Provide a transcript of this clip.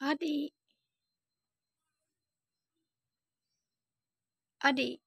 Adi. Adi.